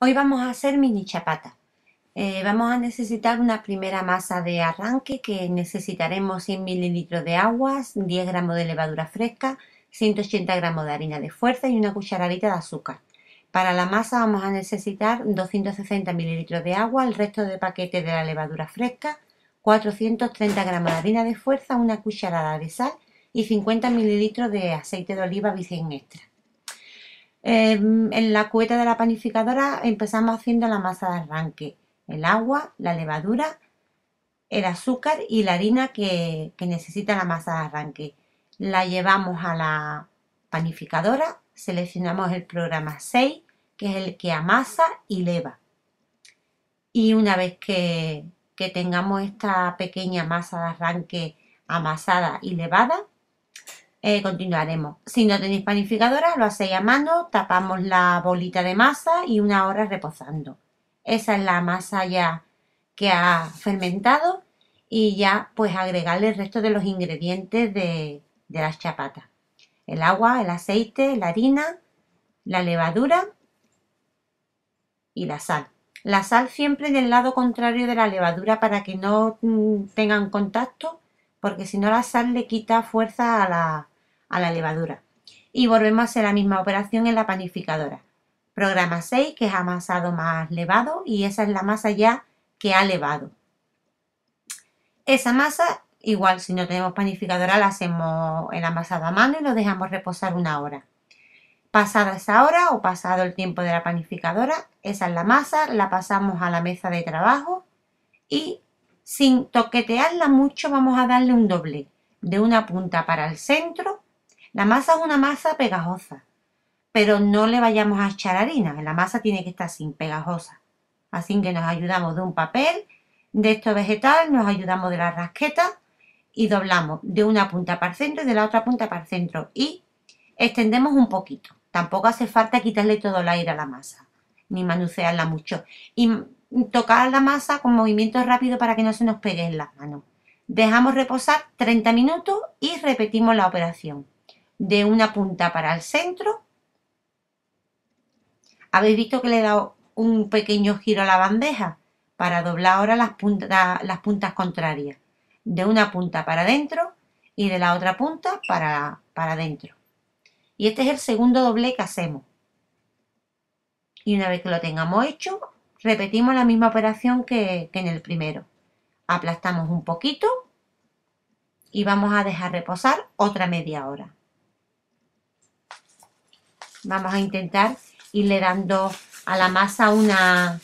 Hoy vamos a hacer mini chapata. Eh, vamos a necesitar una primera masa de arranque que necesitaremos 100 mililitros de agua, 10 gramos de levadura fresca, 180 gramos de harina de fuerza y una cucharadita de azúcar. Para la masa vamos a necesitar 260 mililitros de agua, el resto de paquete de la levadura fresca, 430 gramos de harina de fuerza, una cucharada de sal y 50 mililitros de aceite de oliva virgen extra. Em, en la cueta de la panificadora empezamos haciendo la masa de arranque, el agua, la levadura, el azúcar y la harina que, necesita la masa de arranque. La llevamos a la panificadora, seleccionamos el programa 6, que es el que amasa y leva. Y una vez que, que tengamos esta pequeña masa de arranque amasada y levada, eh, continuaremos. Si no tenéis panificadora, lo hacéis a mano, tapamos la bolita de masa y una hora reposando. Esa es la masa ya que ha fermentado y ya pues agregarle el resto de los ingredientes de, las chapatas. El agua, el aceite, la harina, la levadura y la sal. La sal siempre en el lado contrario de la levadura para que no mm, tengan contacto porque si no la sal le quita fuerza a la, a la levadura. Y volvemos a hacer la misma operación en la panificadora. Programa 6, que es amasado más levado, y esa es la masa ya que ha levado. Esa masa, igual si no tenemos panificadora, la hacemos el amasado a mano y lo dejamos reposar una hora. Pasada esa hora o pasado el tiempo de la panificadora, esa es la masa, la pasamos a la mesa de trabajo y sin toquetearla mucho vamos a darle un doble de una punta para el centro la masa es una masa pegajosa, pero no le vayamos a echar harina, la masa tiene que estar sin pegajosa. Así que nos ayudamos de un papel, de esto vegetal, nos ayudamos de la rasqueta y doblamos de una punta para el centro y de la otra punta para el centro y extendemos un poquito. Tampoco hace falta quitarle todo el aire a la masa, ni manusearla mucho. Y tocar la masa con movimientos rápidos para que no se nos pegue en las manos. Dejamos reposar 30 minutos y repetimos la operación de una punta para el centro. Habéis visto que le he dado un pequeño giro a la bandeja para doblar ahora las, las puntas contrarias. De una punta para adentro y de la otra punta para, adentro. Y este es el segundo doble que hacemos. Y una vez que lo tengamos hecho, repetimos la misma operación que en el primero. Aplastamos un poquito y vamos a dejar reposar otra media hora. Vamos a intentar irle dando a la masa una,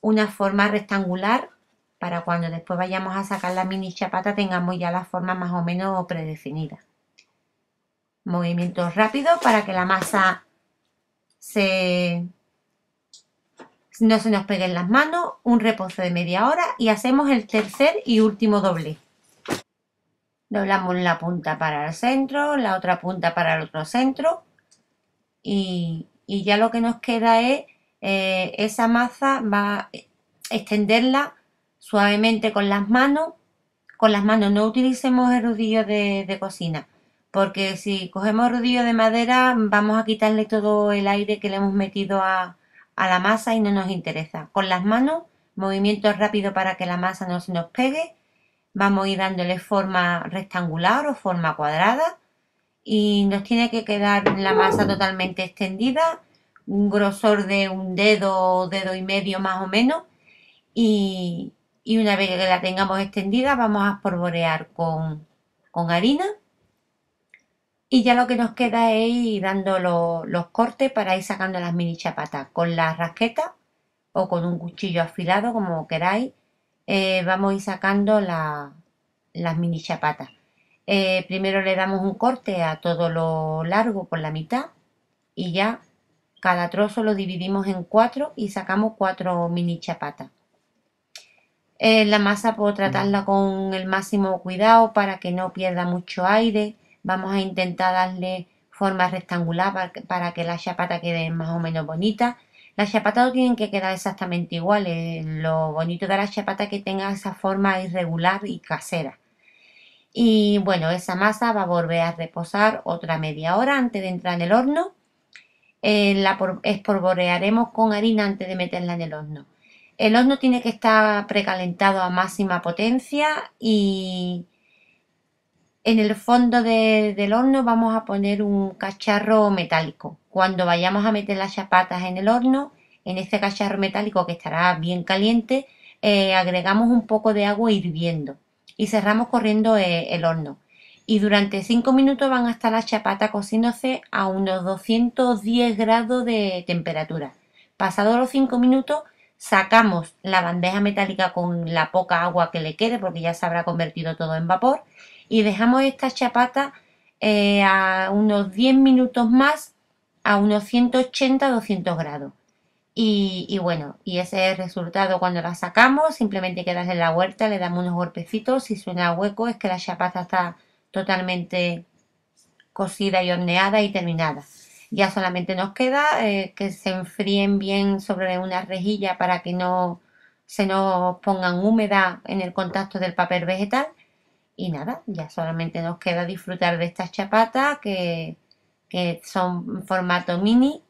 una forma rectangular para cuando después vayamos a sacar la mini chapata tengamos ya la forma más o menos predefinida. Movimiento rápido para que la masa se, no se nos peguen las manos, un reposo de media hora y hacemos el tercer y último doble. Doblamos la punta para el centro, la otra punta para el otro centro y, ya lo que nos queda es eh, esa masa va a extenderla suavemente con las manos con las manos no utilicemos el rodillo de, cocina porque si cogemos rodillo de madera vamos a quitarle todo el aire que le hemos metido a, la masa y no nos interesa con las manos movimiento rápido para que la masa no se nos pegue vamos a ir dándole forma rectangular o forma cuadrada y nos tiene que quedar la masa totalmente extendida, un grosor de un dedo dedo y medio más o menos. Y, una vez que la tengamos extendida vamos a espolvorear con, harina. Y ya lo que nos queda es ir dando los cortes para ir sacando las mini chapatas con la rasqueta o con un cuchillo afilado como queráis. Eh, vamos a ir sacando las mini chapatas. Eh, primero le damos un corte a todo lo largo por la mitad y ya cada trozo lo dividimos en cuatro y sacamos cuatro mini chapatas. Eh, la masa puedo tratarla con el máximo cuidado para que no pierda mucho aire. Vamos a intentar darle forma rectangular para que, la chapata quede más o menos bonita. Las chapatas no tienen que quedar exactamente iguales. Lo bonito de la chapata es que tenga esa forma irregular y casera. Y bueno, esa masa va a volver a reposar otra media hora antes de entrar en el horno. Eh, la espolvorearemos con harina antes de meterla en el horno. El horno tiene que estar precalentado a máxima potencia y en el fondo del horno vamos a poner un cacharro metálico. Cuando vayamos a meter las chapatas en el horno, en este cacharro metálico que estará bien caliente, eh, agregamos un poco de agua hirviendo y cerramos corriendo eh, el horno. Y durante 5 minutos van a estar las chapatas cociéndose a unos 210 grados de temperatura. Pasados los 5 minutos sacamos la bandeja metálica con la poca agua que le quede porque ya se habrá convertido todo en vapor y dejamos esta chapata eh, a unos 10 minutos más a unos 180-200 grados. Y, bueno, y ese es el resultado cuando la sacamos, simplemente quedas en la huerta, le damos unos golpecitos, si suena hueco es que la chapata está totalmente cocida y horneada y terminada. Ya solamente nos queda eh, que se enfríen bien sobre una rejilla para que no se nos pongan húmeda en el contacto del papel vegetal. Y nada, ya solamente nos queda disfrutar de estas chapatas que, que son formato mini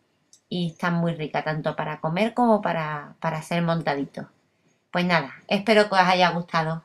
y está muy rica tanto para comer como para, para hacer montadito. Pues nada, espero que os haya gustado.